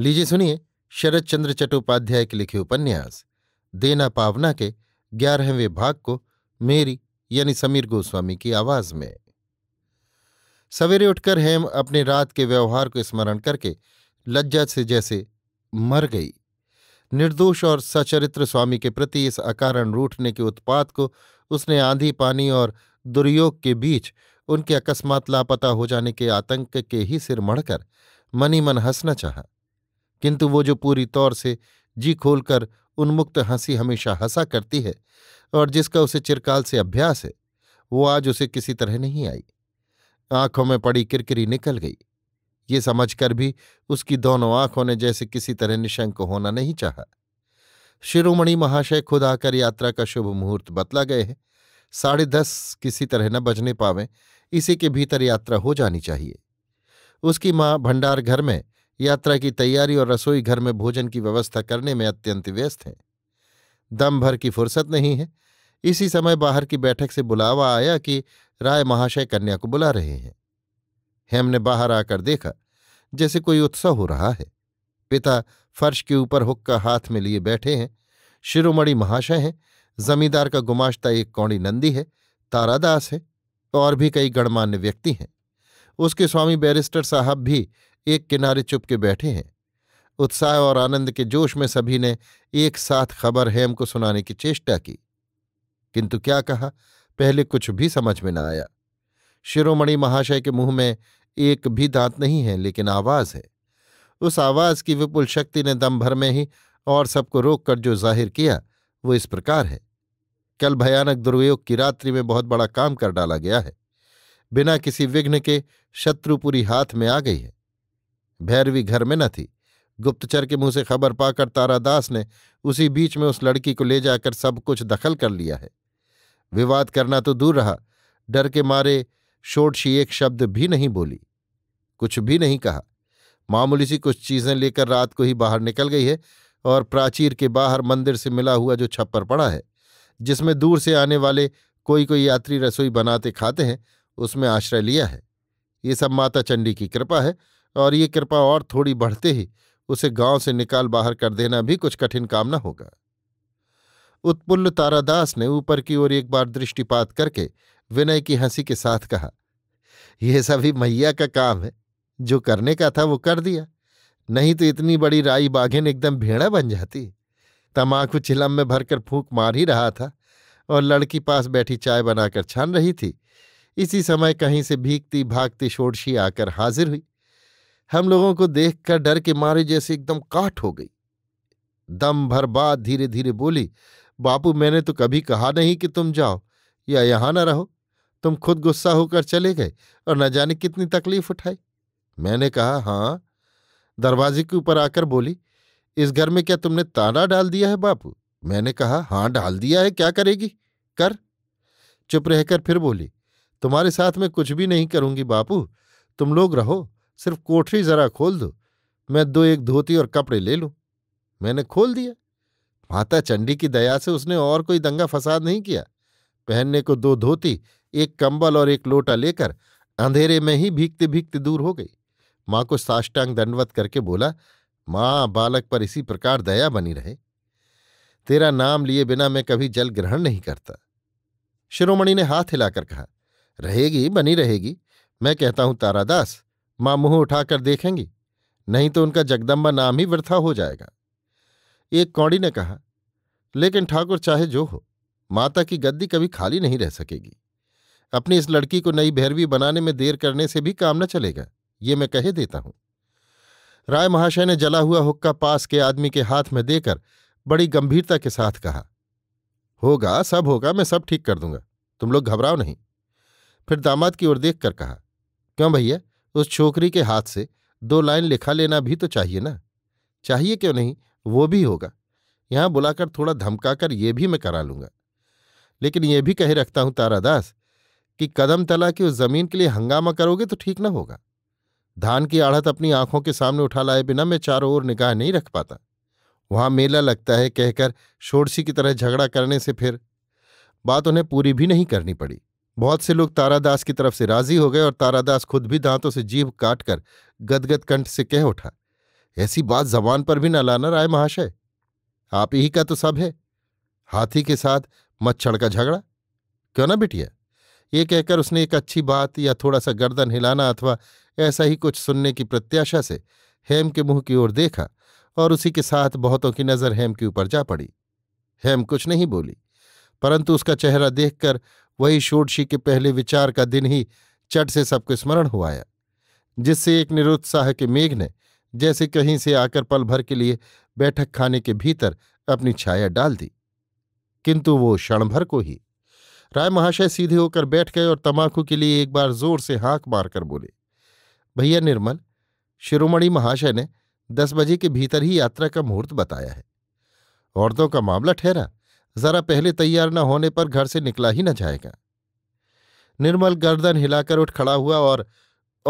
लीजिए सुनिए शरद चंद्र चट्टोपाध्याय के लिखे उपन्यास देना पावना के ग्यारहवें भाग को मेरी यानी समीर गोस्वामी की आवाज में सवेरे उठकर हेम अपने रात के व्यवहार को स्मरण करके लज्जा से जैसे मर गई निर्दोष और सचरित्र स्वामी के प्रति इस अकारण रूठने के उत्पात को उसने आंधी पानी और दुर्योग के बीच उनके अकस्मात लापता हो जाने के आतंक के ही सिर मढ़कर मनी मन हंसना चाहा किंतु वो जो पूरी तौर से जी खोलकर उन्मुक्त हंसी हमेशा हंसा करती है और जिसका उसे चिरकाल से अभ्यास है वो आज उसे किसी तरह नहीं आई आंखों में पड़ी किरकिरी निकल गई ये समझकर भी उसकी दोनों आंखों ने जैसे किसी तरह निशंक होना नहीं चाहा शिरोमणि महाशय खुद आकर यात्रा का शुभ मुहूर्त बतला गए हैं साढ़े दस किसी तरह न बजने पावें इसी के भीतर यात्रा हो जानी चाहिए उसकी माँ भंडार घर में यात्रा की तैयारी और रसोई घर में भोजन की व्यवस्था करने में अत्यंत व्यस्त हैं दम भर की फुर्सत नहीं है इसी समय बाहर की बैठक से बुलावा आया कि राय महाशय कन्या को बुला रहे हैं हेम ने बाहर आकर देखा जैसे कोई उत्सव हो रहा है पिता फर्श के ऊपर हुक्का हाथ में लिए बैठे हैं शिरोमणि महाशय हैं जमींदार का गुमाश्ता एक कौड़ी नंदी है तारादास है और भी कई गणमान्य व्यक्ति हैं उसके स्वामी बैरिस्टर साहब भी एक किनारे चुपके बैठे हैं उत्साह और आनंद के जोश में सभी ने एक साथ खबर हेम को सुनाने की चेष्टा की किंतु क्या कहा पहले कुछ भी समझ में न आया शिरोमणि महाशय के मुंह में एक भी दांत नहीं है लेकिन आवाज है उस आवाज की विपुल शक्ति ने दम भर में ही और सबको रोक कर जो जाहिर किया वो इस प्रकार है कल भयानक दुर्वयोग की रात्रि में बहुत बड़ा काम कर डाला गया है बिना किसी विघ्न के शत्रु पूरी हाथ में आ गई है भैरवी घर में न थी गुप्तचर के मुंह से खबर पाकर तारादास ने उसी बीच में उस लड़की को ले जाकर सब कुछ दखल कर लिया है विवाद करना तो दूर रहा डर के मारे शोटशी एक शब्द भी नहीं बोली कुछ भी नहीं कहा मामूली सी कुछ चीजें लेकर रात को ही बाहर निकल गई है और प्राचीर के बाहर मंदिर से मिला हुआ जो छप्पर पड़ा है जिसमें दूर से आने वाले कोई कोई यात्री रसोई बनाते खाते हैं उसमें आश्रय लिया है ये सब माता चंडी की कृपा है और ये कृपा और थोड़ी बढ़ते ही उसे गांव से निकाल बाहर कर देना भी कुछ कठिन काम न होगा उत्पुल्ल तारादास ने ऊपर की ओर एक बार दृष्टिपात करके विनय की हंसी के साथ कहा यह सभी मैया का काम है जो करने का था वो कर दिया नहीं तो इतनी बड़ी राई बाघिन एकदम भेड़ा बन जाती तमाकू चिलम में भरकर फूंक मार ही रहा था और लड़की पास बैठी चाय बनाकर छान रही थी इसी समय कहीं से भीगती भागती शोड़शी आकर हाजिर हुई हम लोगों को देखकर डर के मारे जैसे एकदम काट हो गई दम भर बाद धीरे धीरे बोली बापू मैंने तो कभी कहा नहीं कि तुम जाओ या यहाँ ना रहो तुम खुद गुस्सा होकर चले गए और न जाने कितनी तकलीफ उठाई मैंने कहा हाँ दरवाजे के ऊपर आकर बोली इस घर में क्या तुमने ताना डाल दिया है बापू मैंने कहा हाँ डाल दिया है क्या करेगी कर चुप रहकर फिर बोली तुम्हारे साथ मैं कुछ भी नहीं करूंगी बापू तुम लोग रहो सिर्फ कोठरी जरा खोल दो मैं दो एक धोती और कपड़े ले लूं मैंने खोल दिया माता चंडी की दया से उसने और कोई दंगा फसाद नहीं किया पहनने को दो धोती एक कंबल और एक लोटा लेकर अंधेरे में ही भीगते भीगते दूर हो गई माँ को साष्टांग दंडवत करके बोला माँ बालक पर इसी प्रकार दया बनी रहे तेरा नाम लिए बिना मैं कभी जल ग्रहण नहीं करता शिरोमणि ने हाथ हिलाकर कहा रहेगी बनी रहेगी मैं कहता हूं तारादास मां मुंह उठाकर देखेंगी नहीं तो उनका जगदम्बा नाम ही वृथा हो जाएगा एक कौड़ी ने कहा लेकिन ठाकुर चाहे जो हो माता की गद्दी कभी खाली नहीं रह सकेगी अपनी इस लड़की को नई भैरवी बनाने में देर करने से भी काम न चलेगा ये मैं कह देता हूं राय महाशय ने जला हुआ हुक्का पास के आदमी के हाथ में देकर बड़ी गंभीरता के साथ कहा होगा सब होगा मैं सब ठीक कर दूंगा तुम लोग घबराओ नहीं फिर दामाद की ओर देखकर कहा क्यों भैया उस छोकरी के हाथ से दो लाइन लिखा लेना भी तो चाहिए ना चाहिए क्यों नहीं वो भी होगा यहां बुलाकर थोड़ा धमकाकर ये भी मैं करा लूंगा लेकिन ये भी कह रखता हूं तारादास कि कदम तला की उस जमीन के लिए हंगामा करोगे तो ठीक ना होगा धान की आढ़त अपनी आंखों के सामने उठा लाए बिना मैं चारों ओर निगाह नहीं रख पाता वहां मेला लगता है कहकर शोरसी की तरह झगड़ा करने से फिर बात उन्हें पूरी भी नहीं करनी पड़ी बहुत से लोग तारादास की तरफ से राजी हो गए और तारादास खुद भी दांतों से जीभ काटकर गदगद कंठ से कह उठा ऐसी बात जबान पर भी न लाना राय महाशय आप ही का तो सब है हाथी के साथ मच्छर का झगड़ा क्यों ना बिटिया ये कहकर उसने एक अच्छी बात या थोड़ा सा गर्दन हिलाना अथवा ऐसा ही कुछ सुनने की प्रत्याशा से हेम के मुंह की ओर देखा और उसी के साथ बहुतों की नज़र हेम के ऊपर जा पड़ी हेम कुछ नहीं बोली परंतु उसका चेहरा देखकर वही षोडशी के पहले विचार का दिन ही चट से सबको स्मरण हो आया जिससे एक निरुत्साह के मेघ ने जैसे कहीं से आकर पल भर के लिए बैठक खाने के भीतर अपनी छाया डाल दी किंतु वो क्षणभर को ही राय महाशय सीधे होकर बैठ गए और तमाकू के लिए एक बार जोर से हाँक मारकर बोले भैया निर्मल शिरोमणि महाशय ने दस बजे के भीतर ही यात्रा का मुहूर्त बताया है औरतों का मामला ठहरा जरा पहले तैयार न होने पर घर से निकला ही न जाएगा निर्मल गर्दन हिलाकर उठ खड़ा हुआ और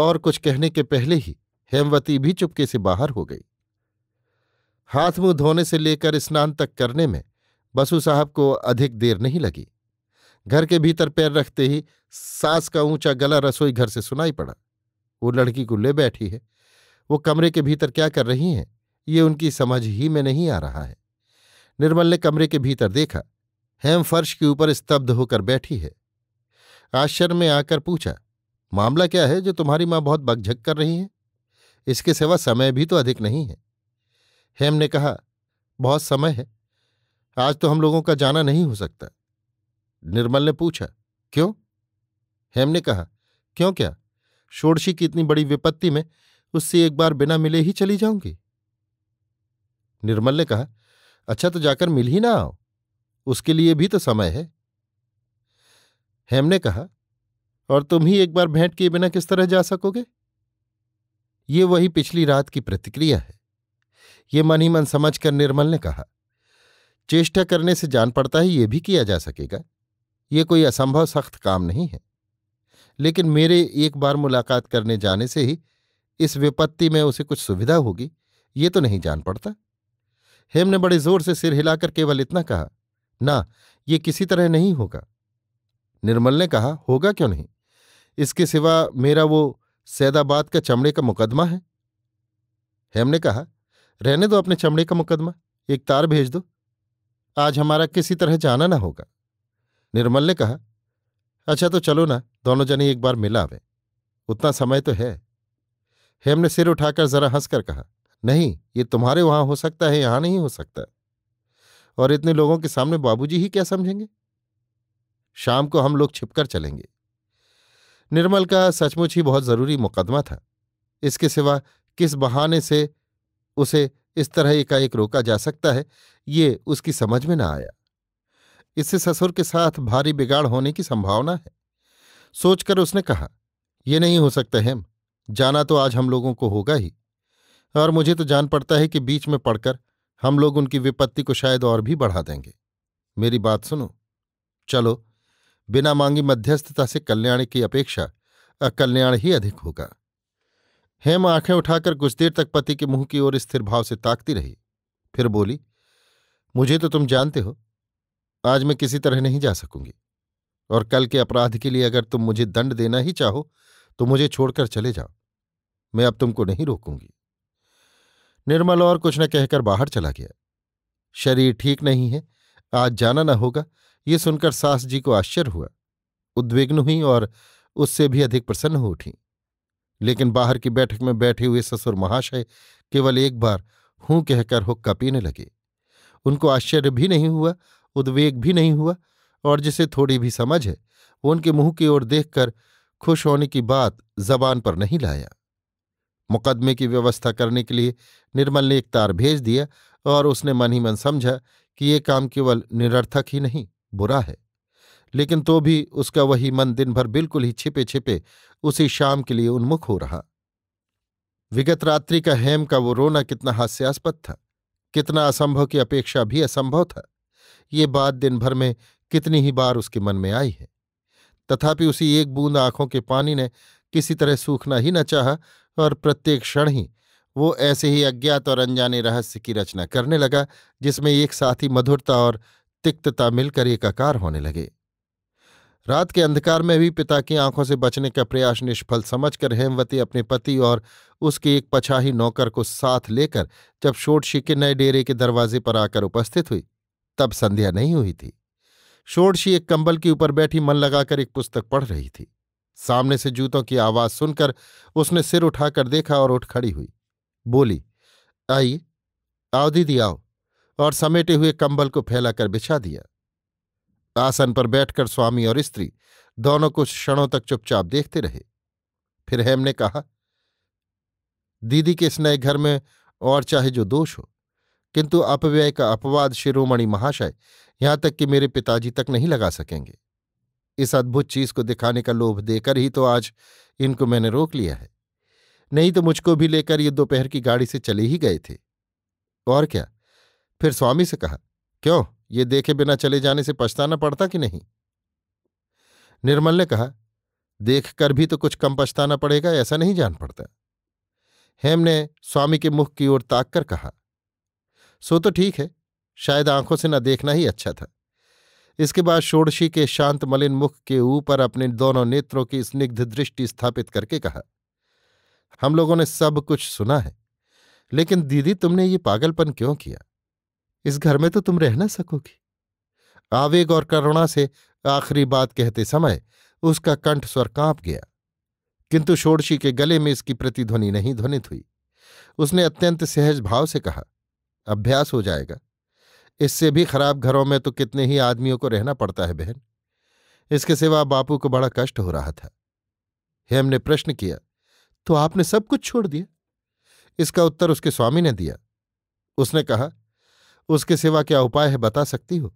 और कुछ कहने के पहले ही हेमवती भी चुपके से बाहर हो गई हाथ मुंह धोने से लेकर स्नान तक करने में बसु साहब को अधिक देर नहीं लगी घर के भीतर पैर रखते ही सास का ऊंचा गला रसोई घर से सुनाई पड़ा वो लड़की को ले बैठी है वो कमरे के भीतर क्या कर रही हैं ये उनकी समझ ही में नहीं आ रहा है निर्मल ने कमरे के भीतर देखा हेम फर्श के ऊपर स्तब्ध होकर बैठी है आश्चर्य में आकर पूछा मामला क्या है जो तुम्हारी माँ बहुत बगझक कर रही है इसके सिवा समय भी तो अधिक नहीं है हेम ने कहा बहुत समय है आज तो हम लोगों का जाना नहीं हो सकता निर्मल ने पूछा क्यों हेम ने कहा क्यों क्या षोड़शी की इतनी बड़ी विपत्ति में उससे एक बार बिना मिले ही चली जाऊंगी निर्मल ने कहा अच्छा तो जाकर मिल ही ना आओ उसके लिए भी तो समय है हेम ने कहा और तुम ही एक बार भेंट किए बिना किस तरह जा सकोगे ये वही पिछली रात की प्रतिक्रिया है ये मन ही मन समझ कर निर्मल ने कहा चेष्टा करने से जान पड़ता है ये भी किया जा सकेगा ये कोई असंभव सख्त काम नहीं है लेकिन मेरे एक बार मुलाकात करने जाने से ही इस विपत्ति में उसे कुछ सुविधा होगी ये तो नहीं जान पड़ता हेम ने बड़े जोर से सिर हिलाकर केवल इतना कहा ना ये किसी तरह नहीं होगा निर्मल ने कहा होगा क्यों नहीं इसके सिवा मेरा वो सैदाबाद का चमड़े का मुकदमा है हेम ने कहा रहने दो अपने चमड़े का मुकदमा एक तार भेज दो आज हमारा किसी तरह जाना ना होगा निर्मल ने कहा अच्छा तो चलो ना दोनों जने एक बार मिला उतना समय तो है हेम ने सिर उठाकर जरा हंसकर कहा नहीं ये तुम्हारे वहां हो सकता है यहां नहीं हो सकता और इतने लोगों के सामने बाबूजी ही क्या समझेंगे शाम को हम लोग छिपकर चलेंगे निर्मल का सचमुच ही बहुत जरूरी मुकदमा था इसके सिवा किस बहाने से उसे इस तरह एकाएक रोका जा सकता है ये उसकी समझ में न आया इससे ससुर के साथ भारी बिगाड़ होने की संभावना है सोचकर उसने कहा यह नहीं हो सकता हेम जाना तो आज हम लोगों को होगा ही और मुझे तो जान पड़ता है कि बीच में पड़कर हम लोग उनकी विपत्ति को शायद और भी बढ़ा देंगे मेरी बात सुनो चलो बिना मांगी मध्यस्थता से कल्याण की अपेक्षा अकल्याण ही अधिक होगा हेम आंखें उठाकर कुछ देर तक पति के मुंह की ओर स्थिर भाव से ताकती रही फिर बोली मुझे तो तुम जानते हो आज मैं किसी तरह नहीं जा सकूंगी और कल के अपराध के लिए अगर तुम मुझे दंड देना ही चाहो तो मुझे छोड़कर चले जाओ मैं अब तुमको नहीं रोकूंगी निर्मल और कुछ न कहकर बाहर चला गया शरीर ठीक नहीं है आज जाना न होगा ये सुनकर सास जी को आश्चर्य हुआ उद्विग्न हुई और उससे भी अधिक प्रसन्न हो उठी लेकिन बाहर की बैठक में बैठे हुए ससुर महाशय केवल एक बार हूं कहकर हुक्का पीने लगे उनको आश्चर्य भी नहीं हुआ उद्वेग भी नहीं हुआ और जिसे थोड़ी भी समझ है वो उनके मुंह की ओर देखकर खुश होने की बात जबान पर नहीं लाया मुकदमे की व्यवस्था करने के लिए निर्मल ने एक तार भेज दिया और उसने मन ही मन समझा कि ये काम केवल निरर्थक ही नहीं बुरा है लेकिन तो भी उसका वही मन दिन भर बिल्कुल ही छिपे छिपे उसी शाम के लिए उन्मुख हो रहा विगत रात्रि का हेम का वो रोना कितना हास्यास्पद था कितना असंभव की अपेक्षा भी असंभव था ये बात दिन भर में कितनी ही बार उसके मन में आई है तथापि उसी एक बूंद आंखों के पानी ने किसी तरह सूखना ही न चाहा और प्रत्येक क्षण ही वो ऐसे ही अज्ञात और अनजाने रहस्य की रचना करने लगा जिसमें एक साथ ही मधुरता और तिक्तता मिलकर एकाकार होने लगे रात के अंधकार में भी पिता की आंखों से बचने का प्रयास निष्फल समझकर हेमवती अपने पति और उसके एक पछाही नौकर को साथ लेकर जब षोडशी के नए डेरे के दरवाजे पर आकर उपस्थित हुई तब संध्या नहीं हुई थी षोडशी एक कंबल के ऊपर बैठी मन लगाकर एक पुस्तक पढ़ रही थी सामने से जूतों की आवाज सुनकर उसने सिर उठाकर देखा और उठ खड़ी हुई बोली आई आओ दीदी आओ और समेटे हुए कंबल को फैलाकर बिछा दिया आसन पर बैठकर स्वामी और स्त्री दोनों कुछ क्षणों तक चुपचाप देखते रहे फिर हेम ने कहा दीदी के इस नए घर में और चाहे जो दोष हो किंतु अपव्यय का अपवाद शिरोमणि महाशय यहां तक कि मेरे पिताजी तक नहीं लगा सकेंगे इस अद्भुत चीज को दिखाने का लोभ देकर ही तो आज इनको मैंने रोक लिया है नहीं तो मुझको भी लेकर ये दोपहर की गाड़ी से चले ही गए थे और क्या फिर स्वामी से कहा क्यों ये देखे बिना चले जाने से पछताना पड़ता कि नहीं निर्मल ने कहा देख कर भी तो कुछ कम पछताना पड़ेगा ऐसा नहीं जान पड़ता हेम ने स्वामी के मुख की ओर ताक कर कहा सो तो ठीक है शायद आंखों से न देखना ही अच्छा था इसके बाद षोड़शी के शांत मलिन मुख के ऊपर अपने दोनों नेत्रों की स्निग्ध दृष्टि स्थापित करके कहा हम लोगों ने सब कुछ सुना है लेकिन दीदी तुमने ये पागलपन क्यों किया इस घर में तो तुम रह ना सकोगी आवेग और करुणा से आखिरी बात कहते समय उसका कंठ स्वर कांप गया किंतु षोड़शी के गले में इसकी प्रतिध्वनि नहीं ध्वनित हुई उसने अत्यंत सहज भाव से कहा अभ्यास हो जाएगा इससे भी खराब घरों में तो कितने ही आदमियों को रहना पड़ता है बहन इसके सिवा बापू को बड़ा कष्ट हो रहा था हेम ने प्रश्न किया तो आपने सब कुछ छोड़ दिया इसका उत्तर उसके स्वामी ने दिया उसने कहा उसके सिवा क्या उपाय है बता सकती हो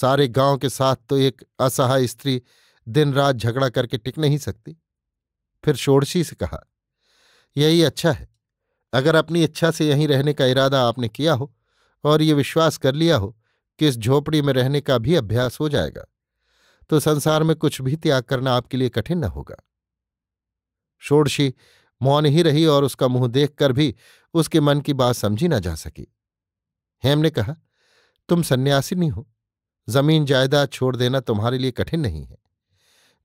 सारे गांव के साथ तो एक असहाय स्त्री दिन रात झगड़ा करके टिक नहीं सकती फिर शोड़शी से कहा यही अच्छा है अगर अपनी इच्छा से यहीं रहने का इरादा आपने किया हो और ये विश्वास कर लिया हो कि इस झोपड़ी में रहने का भी अभ्यास हो जाएगा तो संसार में कुछ भी त्याग करना आपके लिए कठिन न होगा षोड़शी मौन ही रही और उसका मुंह देखकर भी उसके मन की बात समझी न जा सकी हेम ने कहा तुम नहीं हो जमीन जायदाद छोड़ देना तुम्हारे लिए कठिन नहीं है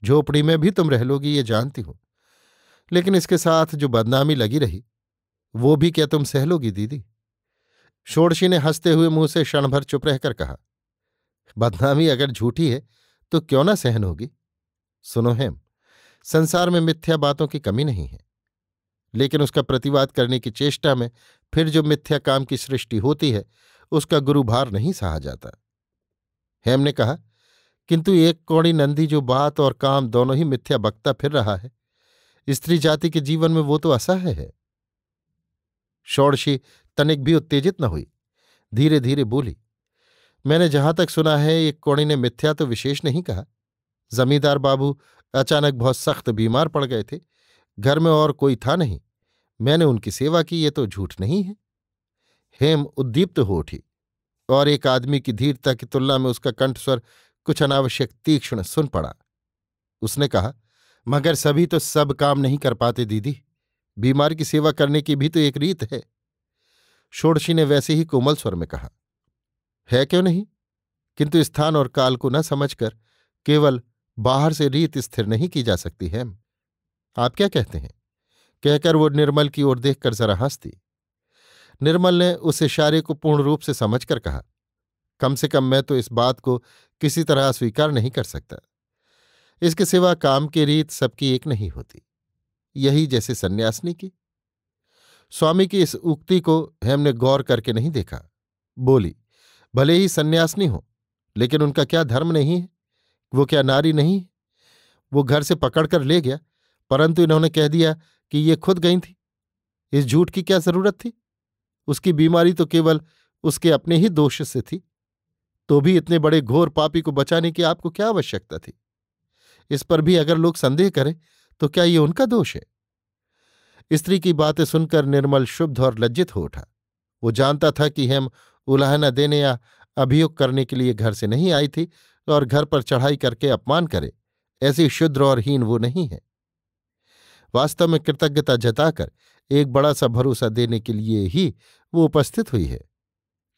झोपड़ी में भी तुम रह लोगी ये जानती हो लेकिन इसके साथ जो बदनामी लगी रही वो भी क्या तुम सहलोगी दीदी षोड़शी ने हंसते हुए मुंह से क्षण भर चुप रहकर कहा बदनामी अगर झूठी है तो क्यों ना सहन होगी सुनो हेम संसार में मिथ्या बातों की कमी नहीं है लेकिन उसका प्रतिवाद करने की चेष्टा में फिर जो मिथ्या काम की सृष्टि होती है उसका गुरुभार नहीं सहा जाता हेम ने कहा किंतु एक कौड़ी नंदी जो बात और काम दोनों ही मिथ्या बकता फिर रहा है स्त्री जाति के जीवन में वो तो असह्य है षोड़शी तनिक भी उत्तेजित न हुई धीरे धीरे बोली मैंने जहां तक सुना है एक कोणी ने मिथ्या तो विशेष नहीं कहा जमींदार बाबू अचानक बहुत सख्त बीमार पड़ गए थे घर में और कोई था नहीं मैंने उनकी सेवा की ये तो झूठ नहीं है हेम उद्दीप्त हो उठी और एक आदमी की धीरता की तुलना में उसका कंठस्वर कुछ अनावश्यक तीक्ष्ण सुन पड़ा उसने कहा मगर सभी तो सब काम नहीं कर पाते दीदी बीमार की सेवा करने की भी तो एक रीत है षोड़शी ने वैसे ही कोमल स्वर में कहा है क्यों नहीं किंतु स्थान और काल को न समझकर केवल बाहर से रीत स्थिर नहीं की जा सकती है आप क्या कहते हैं कहकर वो निर्मल की ओर देखकर जरा हंसती निर्मल ने उस इशारे को पूर्ण रूप से समझकर कहा कम से कम मैं तो इस बात को किसी तरह स्वीकार नहीं कर सकता इसके सिवा काम की रीत सबकी एक नहीं होती यही जैसे सन्यासनी की स्वामी की इस उक्ति को हेम ने गौर करके नहीं देखा बोली भले ही सन्यासनी हो लेकिन उनका क्या धर्म नहीं है वो क्या नारी नहीं है वो घर से पकड़कर ले गया परंतु इन्होंने कह दिया कि ये खुद गई थी इस झूठ की क्या जरूरत थी उसकी बीमारी तो केवल उसके अपने ही दोष से थी तो भी इतने बड़े घोर पापी को बचाने की आपको क्या आवश्यकता थी इस पर भी अगर लोग संदेह करें तो क्या ये उनका दोष है स्त्री की बातें सुनकर निर्मल शुद्ध और लज्जित हो उठा वो जानता था कि हेम उलाहना देने या अभियोग करने के लिए घर से नहीं आई थी और घर पर चढ़ाई करके अपमान करे ऐसी शुद्र और हीन वो नहीं है वास्तव में कृतज्ञता जताकर एक बड़ा सा भरोसा देने के लिए ही वो उपस्थित हुई है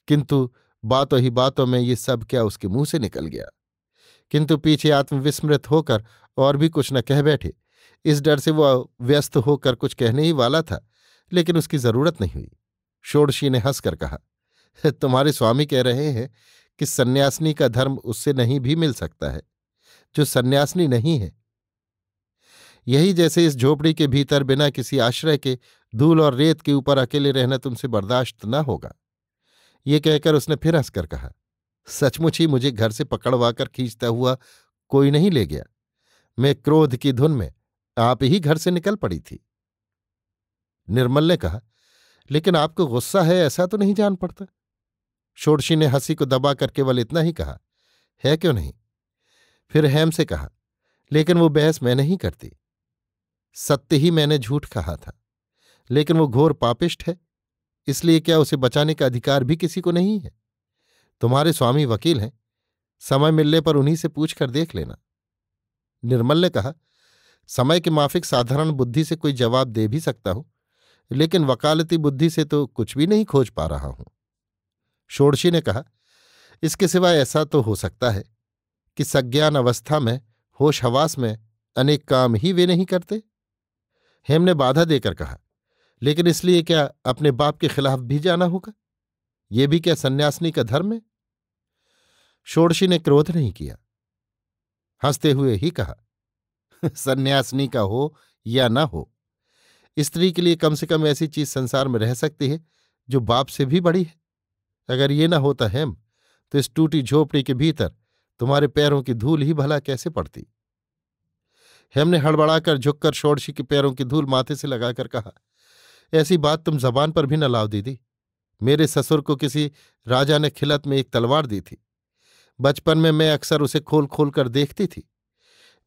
किंतु बातों ही बातों में ये सब क्या उसके मुंह से निकल गया किंतु पीछे आत्मविस्मृत होकर और भी कुछ न कह बैठे इस डर से वह व्यस्त होकर कुछ कहने ही वाला था लेकिन उसकी जरूरत नहीं हुई षोड़शी ने हंसकर कहा तुम्हारे स्वामी कह रहे हैं कि सन्यासिनी का धर्म उससे नहीं भी मिल सकता है जो सन्यासिनी नहीं है यही जैसे इस झोपड़ी के भीतर बिना किसी आश्रय के धूल और रेत के ऊपर अकेले रहना तुमसे बर्दाश्त न होगा ये कहकर उसने फिर हंसकर कहा सचमुच ही मुझे घर से पकड़वाकर खींचता हुआ कोई नहीं ले गया मैं क्रोध की धुन में आप ही घर से निकल पड़ी थी निर्मल ने कहा लेकिन आपको गुस्सा है ऐसा तो नहीं जान पड़ता षोड़शी ने हंसी को दबा कर केवल इतना ही कहा है क्यों नहीं फिर हैम से कहा लेकिन वो बहस मैं नहीं करती सत्य ही मैंने झूठ कहा था लेकिन वो घोर पापिष्ट है इसलिए क्या उसे बचाने का अधिकार भी किसी को नहीं है तुम्हारे स्वामी वकील हैं समय मिलने पर उन्हीं से पूछ कर देख लेना निर्मल ने कहा समय के माफिक साधारण बुद्धि से कोई जवाब दे भी सकता हूं लेकिन वकालती बुद्धि से तो कुछ भी नहीं खोज पा रहा हूं षोड़शी ने कहा इसके सिवा ऐसा तो हो सकता है कि सज्ञान अवस्था में होश हवास में अनेक काम ही वे नहीं करते हेम ने बाधा देकर कहा लेकिन इसलिए क्या अपने बाप के खिलाफ भी जाना होगा ये भी क्या सन्यासिनी का धर्म है षोड़शी ने क्रोध नहीं किया हंसते हुए ही कहा सन्यासिनी का हो या ना हो स्त्री के लिए कम से कम ऐसी चीज संसार में रह सकती है जो बाप से भी बड़ी है अगर ये ना होता हेम तो इस टूटी झोपड़ी के भीतर तुम्हारे पैरों की धूल ही भला कैसे पड़ती हेम ने हड़बड़ाकर झुककर षोड़शी के पैरों की धूल माथे से लगाकर कहा ऐसी बात तुम जबान पर भी न लाओ दीदी मेरे ससुर को किसी राजा ने खिलत में एक तलवार दी थी बचपन में मैं अक्सर उसे खोल खोल कर देखती थी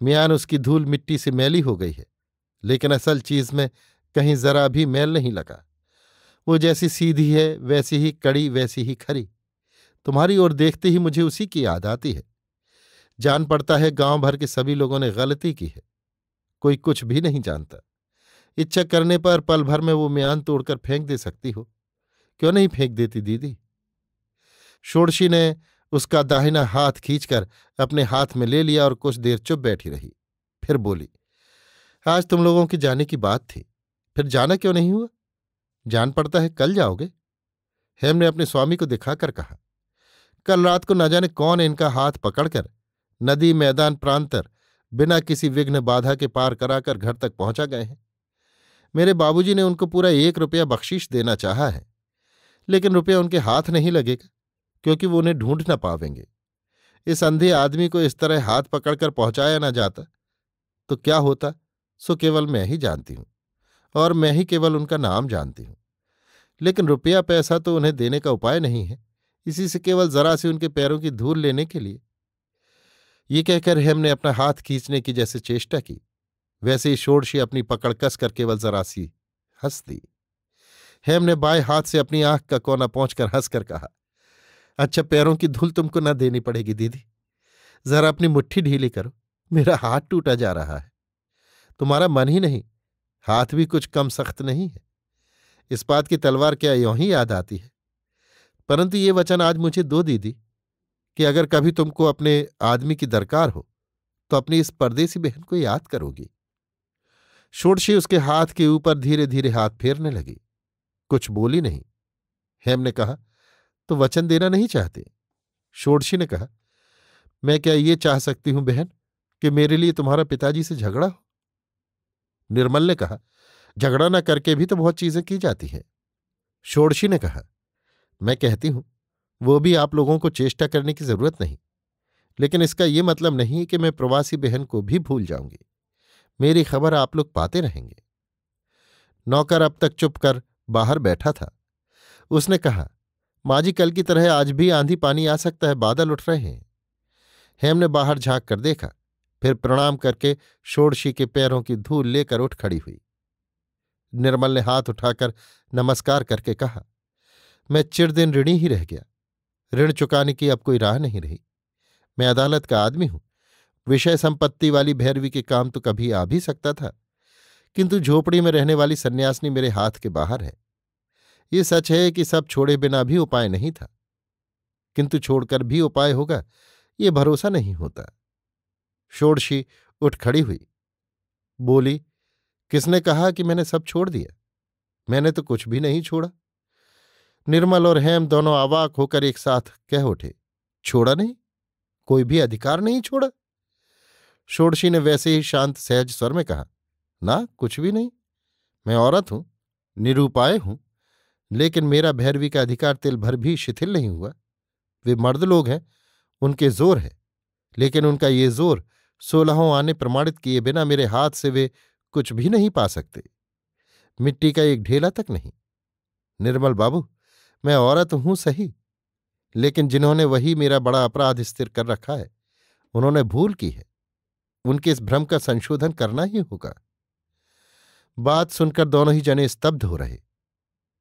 मियान उसकी धूल मिट्टी से मैली हो गई है लेकिन असल चीज में कहीं जरा भी मैल नहीं लगा वो जैसी सीधी है वैसी ही कड़ी वैसी ही खरी तुम्हारी ओर देखते ही मुझे उसी की याद आती है जान पड़ता है गांव भर के सभी लोगों ने गलती की है कोई कुछ भी नहीं जानता इच्छा करने पर पल भर में वो म्यान तोड़कर फेंक दे सकती हो क्यों नहीं फेंक देती दीदी षोड़शी ने उसका दाहिना हाथ खींचकर अपने हाथ में ले लिया और कुछ देर चुप बैठी रही फिर बोली आज तुम लोगों के जाने की बात थी फिर जाना क्यों नहीं हुआ जान पड़ता है कल जाओगे हेम ने अपने स्वामी को दिखाकर कहा कल रात को न जाने कौन इनका हाथ पकड़कर नदी मैदान प्रांतर बिना किसी विघ्न बाधा के पार कराकर घर तक पहुंचा गए हैं मेरे बाबूजी ने उनको पूरा एक रुपया बख्शीश देना चाहा है लेकिन रुपया उनके हाथ नहीं लगेगा क्योंकि वो उन्हें ढूंढ न पावेंगे इस अंधे आदमी को इस तरह हाथ पकड़कर पहुंचाया ना जाता तो क्या होता सो केवल मैं ही जानती हूं और मैं ही केवल उनका नाम जानती हूं लेकिन रुपया पैसा तो उन्हें देने का उपाय नहीं है इसी से केवल जरा सी उनके पैरों की धूल लेने के लिए ये कहकर हेम ने अपना हाथ खींचने की जैसे चेष्टा की वैसे ही षोड़शी अपनी पकड़ कस कर केवल जरा सी हंस दी हेम ने बाएं हाथ से अपनी आंख का कोना पहुंचकर हंसकर कहा अच्छा पैरों की धूल तुमको ना देनी पड़ेगी दीदी जरा अपनी मुट्ठी ढीली करो मेरा हाथ टूटा जा रहा है तुम्हारा मन ही नहीं हाथ भी कुछ कम सख्त नहीं है इस बात की तलवार क्या यों ही याद आती है परंतु ये वचन आज मुझे दो दीदी कि अगर कभी तुमको अपने आदमी की दरकार हो तो अपनी इस परदेसी बहन को याद करोगी शोड़शी उसके हाथ के ऊपर धीरे धीरे हाथ फेरने लगी कुछ बोली नहीं हेम ने कहा तो वचन देना नहीं चाहते षोडशी ने कहा मैं क्या ये चाह सकती हूं बहन कि मेरे लिए तुम्हारा पिताजी से झगड़ा हो निर्मल ने कहा झगड़ा ना करके भी तो बहुत चीजें की जाती हैं षोडशी ने कहा मैं कहती हूं वो भी आप लोगों को चेष्टा करने की जरूरत नहीं लेकिन इसका यह मतलब नहीं कि मैं प्रवासी बहन को भी भूल जाऊंगी मेरी खबर आप लोग पाते रहेंगे नौकर अब तक चुप कर बाहर बैठा था उसने कहा माजी कल की तरह आज भी आंधी पानी आ सकता है बादल उठ रहे हैं हेम ने बाहर झांक कर देखा फिर प्रणाम करके षोड़शी के पैरों की धूल लेकर उठ खड़ी हुई निर्मल ने हाथ उठाकर नमस्कार करके कहा मैं चिरदिन ऋणी ही रह गया ऋण चुकाने की अब कोई राह नहीं रही मैं अदालत का आदमी हूं विषय संपत्ति वाली भैरवी के काम तो कभी आ भी सकता था किंतु झोपड़ी में रहने वाली सन्यासिनी मेरे हाथ के बाहर है ये सच है कि सब छोड़े बिना भी उपाय नहीं था किंतु छोड़कर भी उपाय होगा ये भरोसा नहीं होता षोड़शी उठ खड़ी हुई बोली किसने कहा कि मैंने सब छोड़ दिया मैंने तो कुछ भी नहीं छोड़ा निर्मल और हेम दोनों आवाक होकर एक साथ कह उठे छोड़ा नहीं कोई भी अधिकार नहीं छोड़ा षोड़शी ने वैसे ही शांत सहज स्वर में कहा ना कुछ भी नहीं मैं औरत हूं निरूपाय हूं लेकिन मेरा भैरवी का अधिकार तिल भर भी शिथिल नहीं हुआ वे मर्द लोग हैं उनके जोर है लेकिन उनका ये जोर सोलहों आने प्रमाणित किए बिना मेरे हाथ से वे कुछ भी नहीं पा सकते मिट्टी का एक ढेला तक नहीं निर्मल बाबू मैं औरत हूं सही लेकिन जिन्होंने वही मेरा बड़ा अपराध स्थिर कर रखा है उन्होंने भूल की है उनके इस भ्रम का संशोधन करना ही होगा बात सुनकर दोनों ही जने स्तब्ध हो रहे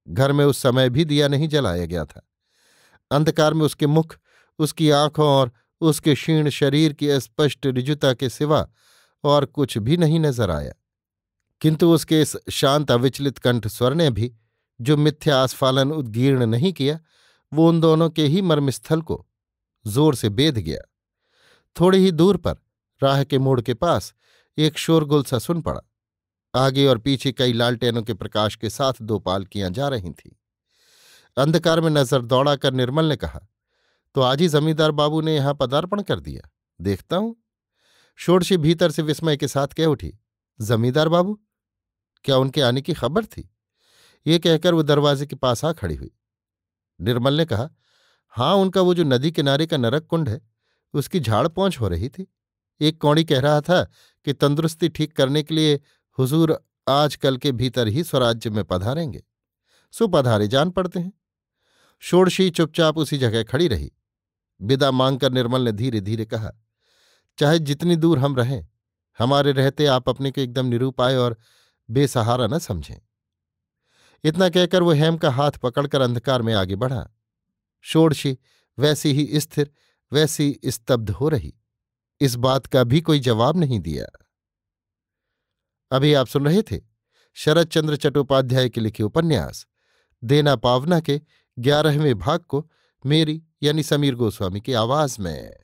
घर में उस समय भी दिया नहीं जलाया गया था अंधकार में उसके मुख उसकी आंखों और उसके क्षीण शरीर की स्पष्ट रिजुता के सिवा और कुछ भी नहीं नजर आया किंतु उसके इस शांत अविचलित कंठ स्वर ने भी जो मिथ्या आस्फालन उद्गीर्ण नहीं किया वो उन दोनों के ही मर्मस्थल को जोर से बेध गया थोड़ी ही दूर पर राह के मोड़ के पास एक शोरगुल सा सुन पड़ा आगे और पीछे कई लालटेनों के प्रकाश के साथ दो पालकियां जा रही थीं अंधकार में नजर दौड़ाकर निर्मल ने कहा तो आज ही जमींदार बाबू ने यहां पदार्पण कर दिया देखता हूं षोड़शी भीतर से विस्मय के साथ कह उठी जमींदार बाबू क्या उनके आने की खबर थी ये कहकर वो दरवाजे के पास आ खड़ी हुई निर्मल ने कहा हां उनका वो जो नदी किनारे का नरक कुंड है उसकी झाड़ पहुंच हो रही थी एक कौड़ी कह रहा था कि तंदुरुस्ती ठीक करने के लिए हुजूर आजकल के भीतर ही स्वराज्य में पधारेंगे सो पधारे जान पड़ते हैं षोड़शी चुपचाप उसी जगह खड़ी रही विदा मांगकर निर्मल ने धीरे धीरे कहा चाहे जितनी दूर हम रहें हमारे रहते आप अपने को एकदम निरूपाय और बेसहारा न समझें इतना कहकर वो हेम का हाथ पकड़कर अंधकार में आगे बढ़ा षोड़शी वैसी ही स्थिर वैसी स्तब्ध हो रही इस बात का भी कोई जवाब नहीं दिया अभी आप सुन रहे थे शरद चंद्र चट्टोपाध्याय के लिखे उपन्यास देना पावना के ग्यारहवें भाग को मेरी यानी समीर गोस्वामी की आवाज में